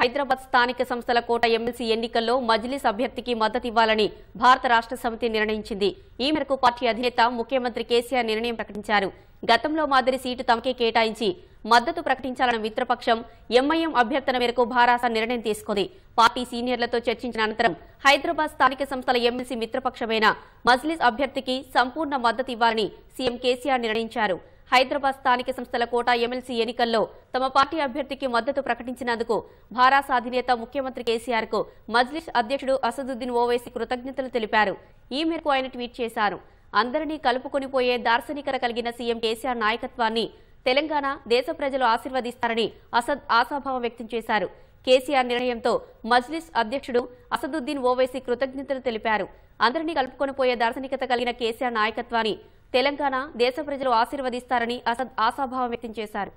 హైదరాబాద్ స్థానిక సంస్థల కోట ఎమ్మెల్సీ ఎన్నికల్లో మజ్లిస్ అభ్యర్థికి మద్దతివ్వాలని భారత రాష్ట్ర సమితి నిర్ణయించింది ఈ మేరకు పార్టీ అధినేత ముఖ్యమంత్రి కేసీఆర్ నిర్ణయం ప్రకటించారు గతంలో మాదిరి సీటు తమకే కేటాయించి మద్దతు ప్రకటించాలన్న మిత్రపక్షం ఎంఐఎం అభ్యర్థన మేరకు భారాస నిర్ణయం తీసుకుంది పార్టీ సీనియర్లతో చర్చించిన అనంతరం హైదరాబాద్ స్థానిక సంస్థల ఎమ్మెల్సీ మిత్రపక్షమైన మజ్లిస్ అభ్యర్థికి సంపూర్ణ మద్దతు ఇవ్వాలని సీఎం కేసీఆర్ నిర్ణయించారు హైదరాబాద్ స్థానిక సంస్థల కోటా ఎమ్మెల్సీ ఎన్నికల్లో తమ పార్టీ అభ్యర్థికి మద్దతు ప్రకటించినందుకు భారాస అధినేత ముఖ్యమంత్రి కేసీఆర్ కు మజ్లిస్ అధ్యక్షుడు అసదుద్దీన్ ఓవైసీ కృతజ్ఞతలు తెలిపారు ఈ మేరకు ఆయన ట్వీట్ చేశారు అందరినీ కలుపుకొనిపోయే దార్శనికత కలిగిన సీఎం కేసీఆర్ నాయకత్వాన్ని తెలంగాణ దేశ ప్రజలు ఆశీర్వదిస్తారని అసద్ ఆశాభావం వ్యక్తం చేశారు కేసీఆర్ నిర్ణయంతో మజ్లిస్ అధ్యక్షుడు అసదుద్దీన్ ఓవైసీ కృతజ్ఞతలు తెలిపారు అందరినీ కలుపుకొనిపోయే దార్శనికత కలిగిన కేసీఆర్ నాయకత్వాన్ని తెలంగాణ దేశ ప్రజలు ఆశీర్వదిస్తారని అసద్ ఆశాభావం వ్యక్తం చేశారు